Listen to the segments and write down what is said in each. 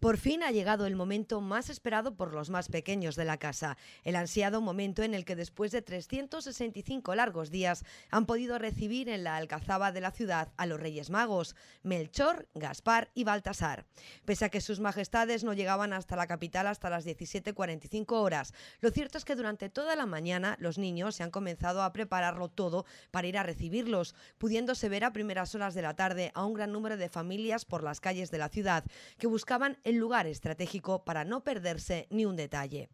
Por fin ha llegado el momento más esperado por los más pequeños de la casa, el ansiado momento en el que después de 365 largos días han podido recibir en la alcazaba de la ciudad a los Reyes Magos, Melchor, Gaspar y Baltasar. Pese a que sus majestades no llegaban hasta la capital hasta las 17.45 horas, lo cierto es que durante toda la mañana los niños se han comenzado a prepararlo todo para ir a recibirlos, pudiéndose ver a primeras horas de la tarde a un gran número de familias por las calles de la ciudad que buscaban el lugar estratégico para no perderse ni un detalle.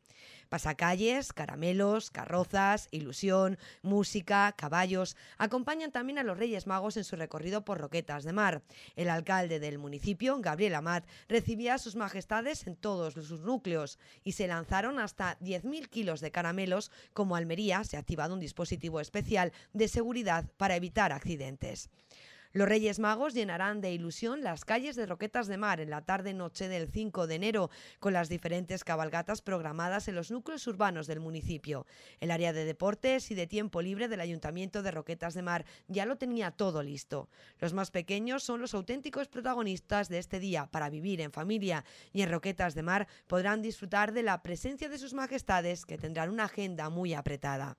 Pasacalles, caramelos, carrozas, ilusión, música, caballos, acompañan también a los Reyes Magos en su recorrido por Roquetas de Mar. El alcalde del municipio, Gabriel Amat, recibía a sus majestades en todos sus núcleos y se lanzaron hasta 10.000 kilos de caramelos, como Almería se ha activado un dispositivo especial de seguridad para evitar accidentes. Los Reyes Magos llenarán de ilusión las calles de Roquetas de Mar en la tarde-noche del 5 de enero, con las diferentes cabalgatas programadas en los núcleos urbanos del municipio. El área de deportes y de tiempo libre del Ayuntamiento de Roquetas de Mar ya lo tenía todo listo. Los más pequeños son los auténticos protagonistas de este día para vivir en familia y en Roquetas de Mar podrán disfrutar de la presencia de sus majestades que tendrán una agenda muy apretada.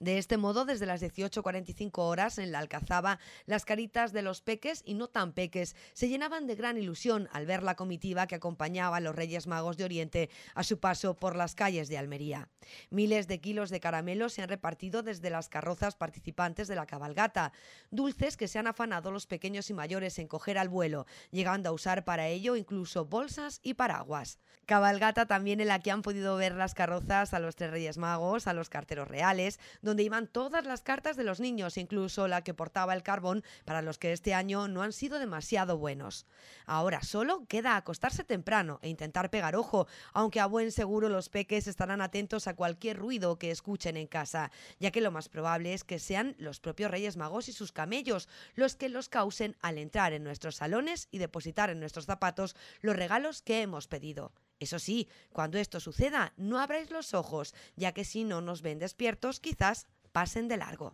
De este modo, desde las 18.45 horas en la Alcazaba, las caritas de los peques y no tan peques se llenaban de gran ilusión al ver la comitiva que acompañaba a los Reyes Magos de Oriente a su paso por las calles de Almería. Miles de kilos de caramelos se han repartido desde las carrozas participantes de la cabalgata, dulces que se han afanado los pequeños y mayores en coger al vuelo, llegando a usar para ello incluso bolsas y paraguas. Cabalgata también en la que han podido ver las carrozas a los tres Reyes Magos, a los carteros reales, donde iban todas las cartas de los niños, incluso la que portaba el carbón para los que este año no han sido demasiado buenos. Ahora solo queda acostarse temprano e intentar pegar ojo, aunque a buen seguro los peques estarán atentos a cualquier ruido que escuchen en casa, ya que lo más probable es que sean los propios Reyes Magos y sus camellos los que los causen al entrar en nuestros salones y depositar en nuestros zapatos los regalos que hemos pedido. Eso sí, cuando esto suceda, no abráis los ojos, ya que si no nos ven despiertos, quizás pasen de largo.